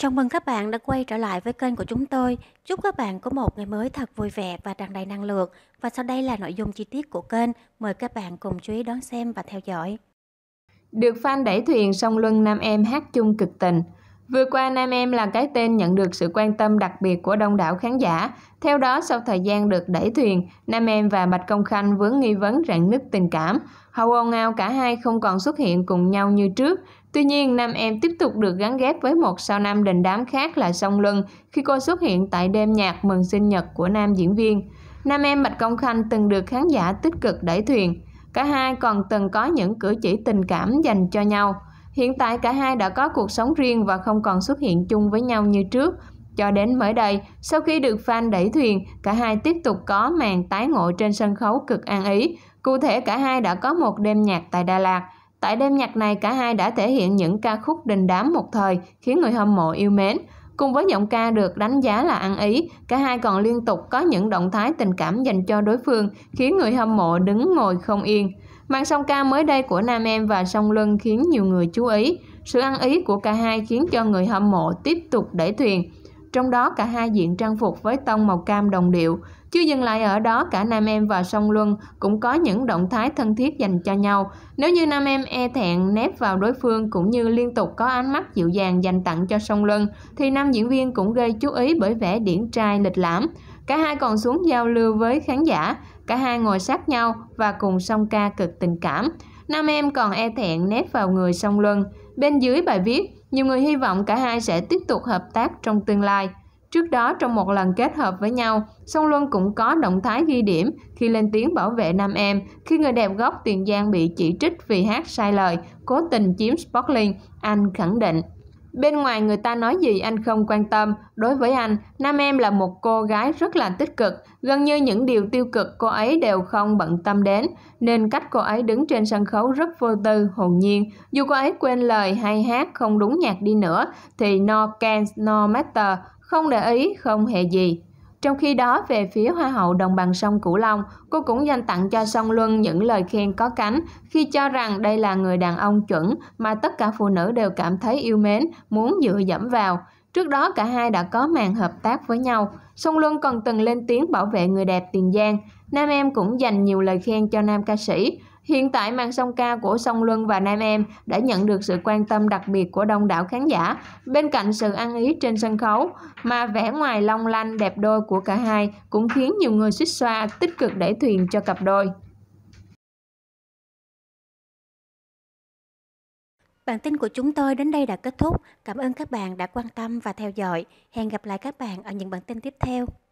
Chào mừng các bạn đã quay trở lại với kênh của chúng tôi. Chúc các bạn có một ngày mới thật vui vẻ và tràn đầy năng lượng. Và sau đây là nội dung chi tiết của kênh. Mời các bạn cùng chú ý đón xem và theo dõi. Được fan đẩy thuyền song luân nam em hát chung cực tình – Vừa qua, Nam Em là cái tên nhận được sự quan tâm đặc biệt của đông đảo khán giả. Theo đó, sau thời gian được đẩy thuyền, Nam Em và Bạch Công Khanh vướng nghi vấn rạn nứt tình cảm. Hậu ồn ào cả hai không còn xuất hiện cùng nhau như trước. Tuy nhiên, Nam Em tiếp tục được gắn ghép với một sao nam đình đám khác là Song Luân khi cô xuất hiện tại đêm nhạc mừng sinh nhật của nam diễn viên. Nam Em Bạch Công Khanh từng được khán giả tích cực đẩy thuyền. Cả hai còn từng có những cử chỉ tình cảm dành cho nhau. Hiện tại cả hai đã có cuộc sống riêng và không còn xuất hiện chung với nhau như trước. Cho đến mới đây, sau khi được fan đẩy thuyền, cả hai tiếp tục có màn tái ngộ trên sân khấu cực an ý. Cụ thể cả hai đã có một đêm nhạc tại Đà Lạt. Tại đêm nhạc này, cả hai đã thể hiện những ca khúc đình đám một thời, khiến người hâm mộ yêu mến. Cùng với giọng ca được đánh giá là ăn ý, cả hai còn liên tục có những động thái tình cảm dành cho đối phương, khiến người hâm mộ đứng ngồi không yên. Màn song ca mới đây của Nam Em và Song Luân khiến nhiều người chú ý. Sự ăn ý của cả hai khiến cho người hâm mộ tiếp tục đẩy thuyền. Trong đó cả hai diện trang phục với tông màu cam đồng điệu. Chưa dừng lại ở đó, cả Nam Em và Song Luân cũng có những động thái thân thiết dành cho nhau. Nếu như Nam Em e thẹn nép vào đối phương cũng như liên tục có ánh mắt dịu dàng dành tặng cho Song Luân, thì nam diễn viên cũng gây chú ý bởi vẻ điển trai lịch lãm. Cả hai còn xuống giao lưu với khán giả, Cả hai ngồi sát nhau và cùng song ca cực tình cảm. Nam em còn e thẹn nép vào người song luân. Bên dưới bài viết, nhiều người hy vọng cả hai sẽ tiếp tục hợp tác trong tương lai. Trước đó trong một lần kết hợp với nhau, Song Luân cũng có động thái ghi điểm khi lên tiếng bảo vệ nam em khi người đẹp gốc Tiền Giang bị chỉ trích vì hát sai lời, cố tình chiếm Sportling, anh khẳng định Bên ngoài người ta nói gì anh không quan tâm. Đối với anh, Nam Em là một cô gái rất là tích cực. Gần như những điều tiêu cực cô ấy đều không bận tâm đến. Nên cách cô ấy đứng trên sân khấu rất vô tư, hồn nhiên. Dù cô ấy quên lời hay hát không đúng nhạc đi nữa, thì no can, no matter, không để ý, không hề gì. Trong khi đó, về phía Hoa hậu Đồng bằng sông Cửu Long, cô cũng dành tặng cho Song Luân những lời khen có cánh khi cho rằng đây là người đàn ông chuẩn mà tất cả phụ nữ đều cảm thấy yêu mến, muốn dựa dẫm vào. Trước đó cả hai đã có màn hợp tác với nhau. Song Luân còn từng lên tiếng bảo vệ người đẹp Tiền Giang. Nam em cũng dành nhiều lời khen cho nam ca sĩ. Hiện tại màn song ca của Song Luân và Nam Em đã nhận được sự quan tâm đặc biệt của đông đảo khán giả. Bên cạnh sự ăn ý trên sân khấu, mà vẻ ngoài long lanh đẹp đôi của cả hai cũng khiến nhiều người xích xoa tích cực đẩy thuyền cho cặp đôi. Bản tin của chúng tôi đến đây đã kết thúc. Cảm ơn các bạn đã quan tâm và theo dõi. Hẹn gặp lại các bạn ở những bản tin tiếp theo.